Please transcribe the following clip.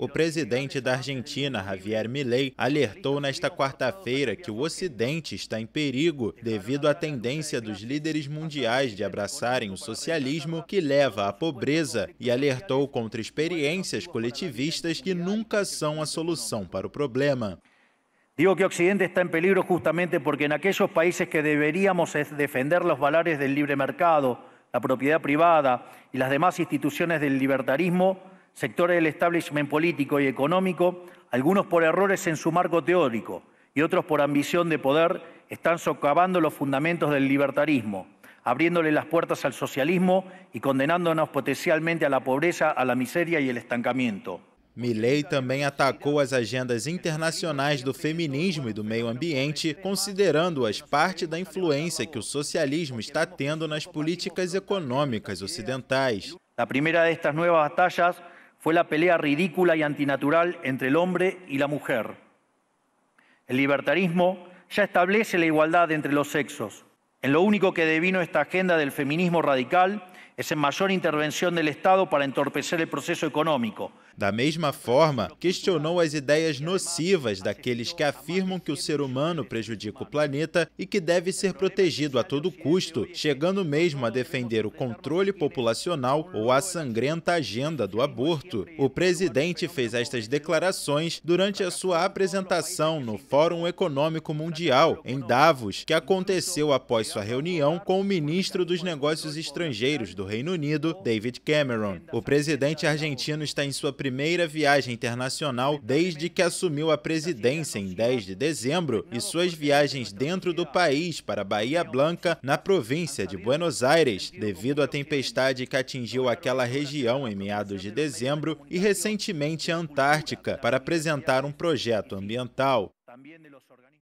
O presidente da Argentina, Javier Milei, alertou nesta quarta-feira que o Ocidente está em perigo devido à tendência dos líderes mundiais de abraçarem o socialismo que leva à pobreza e alertou contra experiências coletivistas que nunca são a solução para o problema. Digo que Occidente está em perigo justamente porque em aqueles países que deveríamos defender os valores do livre mercado, a propriedade privada e as demais instituições do libertarismo, sectores del establishment político y económico, algunos por errores en su marco teórico y otros por ambición de poder, están socavando los fundamentos del libertarismo, abriéndole las puertas al socialismo y condenándonos potencialmente a la pobreza, a la miseria y el estancamiento. Milley también atacou as agendas internacionais do feminismo e do meio ambiente, considerando-as parte da influência que o socialismo está tendo nas políticas econômicas ocidentais. primera de estas nuevas batallas fue la pelea ridícula y antinatural entre el hombre y la mujer. El libertarismo ya establece la igualdad entre los sexos, En lo único que devino esta agenda del feminismo radical es en mayor intervención del Estado para entorpecer el proceso económico. Da mesma forma, questionou as ideias nocivas daqueles que afirmam que o ser humano prejudica o planeta e que deve ser protegido a todo custo, chegando mesmo a defender o controle populacional ou a sangrenta agenda do aborto. O presidente fez estas declarações durante a sua apresentação no Fórum Econômico Mundial, em Davos, que aconteceu após a reunião com o ministro dos Negócios Estrangeiros do Reino Unido, David Cameron. O presidente argentino está em sua primeira viagem internacional desde que assumiu a presidência em 10 de dezembro e suas viagens dentro do país para Bahia Blanca, na província de Buenos Aires, devido à tempestade que atingiu aquela região em meados de dezembro e recentemente a Antártica, para apresentar um projeto ambiental.